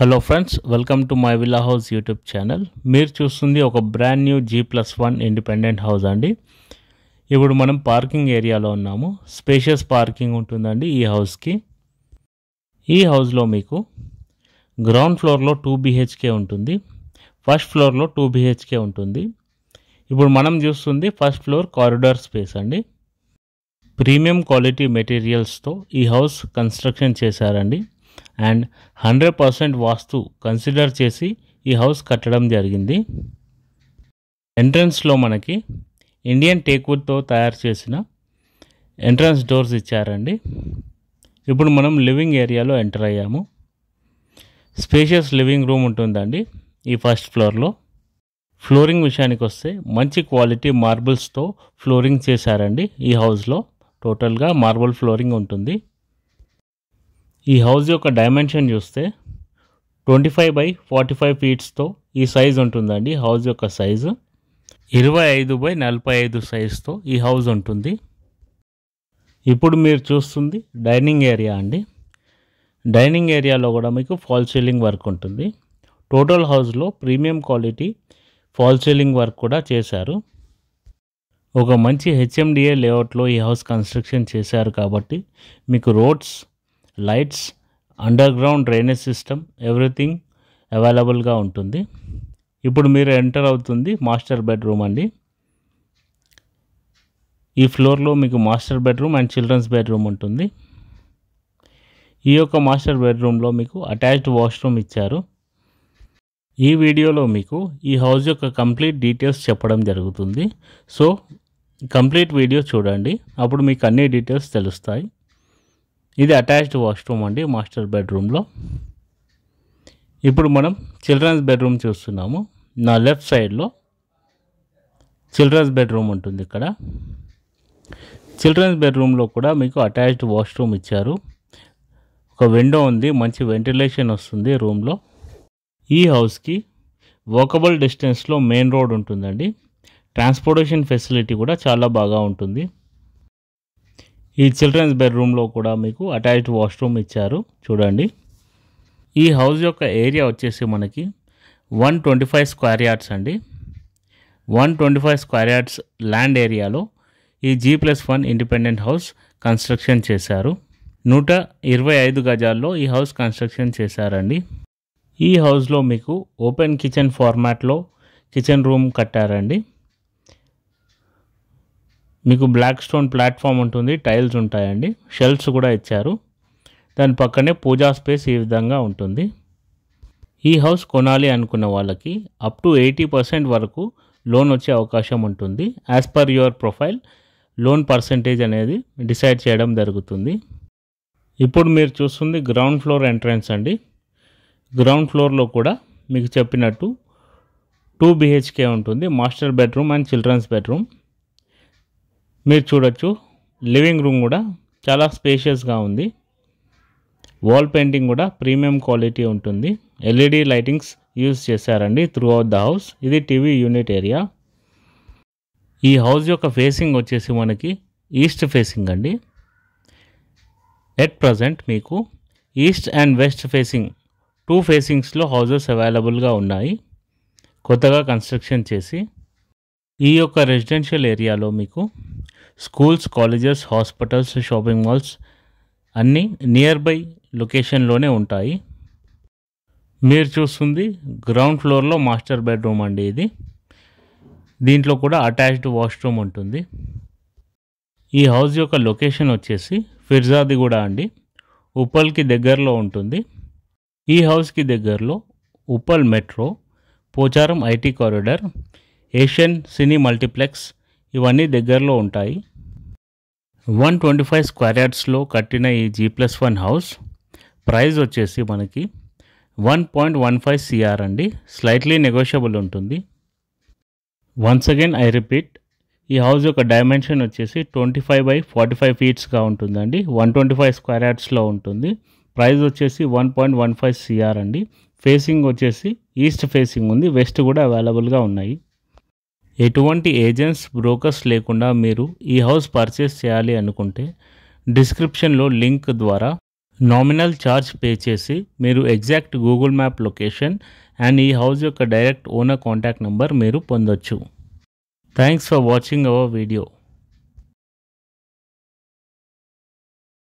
hello friends welcome to my villa house YouTube channel మీరు చూస్తుంది ఒక brand new G plus one independent house అండి ఇప్పుడు మనం పార్కింగ్ ఏరియాలో ఉన్నాము స్పేషియస్ పార్కింగ్ ఉంటుందండి ఈ హౌస్కి ఈ హౌస్లో మీకు గ్రౌండ్ ఫ్లోర్లో టూ బీహెచ్కే ఉంటుంది ఫస్ట్ ఫ్లోర్లో టూ బీహెచ్కే ఉంటుంది ఇప్పుడు మనం చూస్తుంది ఫస్ట్ ఫ్లోర్ కారిడార్ స్పేస్ అండి ప్రీమియం క్వాలిటీ మెటీరియల్స్తో ఈ హౌస్ కన్స్ట్రక్షన్ చేశారండి and hundred percent vastu consider చేసి ఈ హౌస్ కట్టడం జరిగింది ఎంట్రన్స్లో మనకి ఇండియన్ టేక్వుడ్తో తయారు చేసిన ఎంట్రన్స్ డోర్స్ ఇచ్చారండి ఇప్పుడు మనం లివింగ్ ఏరియాలో ఎంటర్ అయ్యాము స్పేషియస్ లివింగ్ రూమ్ ఉంటుందండి ఈ ఫస్ట్ ఫ్లోర్లో ఫ్లోరింగ్ విషయానికి వస్తే మంచి క్వాలిటీ మార్బుల్స్తో ఫ్లోరింగ్ చేశారండి ఈ హౌస్లో టోటల్గా మార్బుల్ ఫ్లోరింగ్ ఉంటుంది ఈ హౌస్ యొక్క డైమెన్షన్ చూస్తే twenty five by forty five ఫీట్స్తో ఈ సైజ్ ఉంటుందండి హౌస్ యొక్క సైజు ఇరవై ఐదు బై నలభై ఐదు సైజ్తో ఈ హౌస్ ఉంటుంది ఇప్పుడు మీరు చూస్తుంది డైనింగ్ ఏరియా అండి డైనింగ్ ఏరియాలో కూడా మీకు ఫాల్ సీలింగ్ వర్క్ ఉంటుంది టోటల్ హౌస్లో premium quality fall ceiling work కూడా చేశారు ఒక మంచి హెచ్ఎండిఏ లేఅవుట్లో ఈ హౌస్ కన్స్ట్రక్షన్ చేశారు కాబట్టి మీకు roads lights under ground drainage system everything అవైలబుల్గా ఉంటుంది ఇప్పుడు మీరు ఎంటర్ అవుతుంది మాస్టర్ బెడ్రూమ్ అండి ఈ ఫ్లోర్లో మీకు master bedroom and children's bedroom ఉంటుంది ఈ యొక్క మాస్టర్ బెడ్రూమ్లో మీకు అటాచ్డ్ వాష్రూమ్ ఇచ్చారు ఈ వీడియోలో మీకు ఈ హౌస్ యొక్క కంప్లీట్ డీటెయిల్స్ చెప్పడం జరుగుతుంది సో కంప్లీట్ వీడియో చూడండి అప్పుడు మీకు అన్ని డీటెయిల్స్ తెలుస్తాయి ఇది అటాచ్డ్ వాష్రూమ్ అండి మాస్టర్ బెడ్రూమ్లో ఇప్పుడు మనం చిల్డ్రన్స్ బెడ్రూమ్ చూస్తున్నాము నా లెఫ్ట్ సైడ్లో చిల్డ్రన్స్ బెడ్రూమ్ ఉంటుంది ఇక్కడ చిల్డ్రన్స్ బెడ్రూమ్లో కూడా మీకు అటాచ్డ్ వాష్రూమ్ ఇచ్చారు ఒక విండో ఉంది మంచి వెంటిలేషన్ వస్తుంది రూమ్లో ఈ హౌస్కి వాకబుల్ డిస్టెన్స్లో మెయిన్ రోడ్ ఉంటుందండి ట్రాన్స్పోర్టేషన్ ఫెసిలిటీ కూడా చాలా బాగా ఉంటుంది ఈ చిల్డ్రన్స్ బెడ్రూమ్లో కూడా మీకు అటాచ్డ్ వాష్రూమ్ ఇచ్చారు చూడండి ఈ హౌస్ యొక్క ఏరియా వచ్చేసి మనకి one twenty five square yards అండి one twenty five square yards land ఏరియాలో ఈ G plus one independent house construction చేశారు నూట ఇరవై ఐదు గజాల్లో ఈ హౌస్ కన్స్ట్రక్షన్ చేశారండి ఈ హౌస్లో మీకు ఓపెన్ కిచెన్ ఫార్మాట్లో కిచెన్ రూమ్ కట్టారండి మీకు బ్లాక్ స్టోన్ ప్లాట్ఫామ్ ఉంటుంది టైల్స్ ఉంటాయండి షెల్ఫ్స్ కూడా ఇచ్చారు దాని పక్కనే పూజా స్పేస్ ఈ విధంగా ఉంటుంది ఈ హౌస్ కొనాలి అనుకున్న వాళ్ళకి అప్ టు ఎయిటీ పర్సెంట్ వరకు లోన్ వచ్చే అవకాశం ఉంటుంది as per your profile loan percentage అనేది డిసైడ్ చేయడం జరుగుతుంది ఇప్పుడు మీరు చూస్తుంది గ్రౌండ్ ఫ్లోర్ ఎంట్రన్స్ అండి గ్రౌండ్ ఫ్లోర్లో కూడా మీకు చెప్పినట్టు టూ బిహెచ్కే ఉంటుంది master bedroom and children's bedroom మీరు చూడొచ్చు లివింగ్ రూమ్ కూడా చాలా స్పేషియస్గా ఉంది వాల్ పెయింటింగ్ కూడా ప్రీమియం క్వాలిటీ ఉంటుంది ఎల్ఈడి లైటింగ్స్ యూజ్ చేశారండి త్రూ అవుట్ ద హౌస్ ఇది టీవీ యూనిట్ ఏరియా ఈ హౌస్ యొక్క ఫేసింగ్ వచ్చేసి మనకి ఈస్ట్ ఫేసింగ్ అండి ఎట్ ప్రజెంట్ మీకు east and west facing two ఫేసింగ్స్లో హౌజెస్ అవైలబుల్గా ఉన్నాయి కొత్తగా కన్స్ట్రక్షన్ చేసి ఈ యొక్క రెసిడెన్షియల్ ఏరియాలో మీకు schools colleges hospitals shopping malls అన్నీ నియర్ బై లొకేషన్లోనే ఉంటాయి మీరు చూస్తుంది గ్రౌండ్ ఫ్లోర్లో మాస్టర్ బెడ్రూమ్ అండి ఇది దీంట్లో కూడా అటాచ్డ్ వాష్రూమ్ ఉంటుంది ఈ హౌస్ యొక్క లొకేషన్ వచ్చేసి ఫిర్జాది కూడా అండి ఉప్పల్కి దగ్గరలో ఉంటుంది ఈ హౌస్కి దగ్గరలో Uppal metro Pocharam IT corridor Asian cine multiplex ఇవన్నీ దగ్గరలో ఉంటాయి వన్ ట్వంటీ ఫైవ్ స్క్వేర్ యార్డ్స్లో కట్టిన ఈ G plus one house price వచ్చేసి మనకి one point one five CR అండి స్లైట్లీ నెగోషియబుల్ ఉంటుంది వన్స్ అగైన్ ఐ రిపీట్ ఈ హౌస్ యొక్క డైమెన్షన్ వచ్చేసి twenty five by forty five ఫీట్స్గా ఉంటుందండి వన్ ట్వంటీ ఫైవ్ స్క్వేర్ యార్డ్స్లో ఉంటుంది ప్రైస్ వచ్చేసి one point one five CR అండి ఫేసింగ్ వచ్చేసి ఈస్ట్ ఫేసింగ్ ఉంది వెస్ట్ కూడా అవైలబుల్గా ఉన్నాయి ఎటువంటి ఏజెంట్స్ బ్రోకర్స్ లేకుండా మీరు ఈ హౌస్ పర్చేస్ చేయాలి అనుకుంటే డిస్క్రిప్షన్లో లింక్ ద్వారా నామినల్ ఛార్జ్ పే చేసి మీరు exact Google map location and ఈ హౌస్ యొక్క డైరెక్ట్ ఓనర్ కాంటాక్ట్ నెంబర్ మీరు పొందొచ్చు thanks for watching our video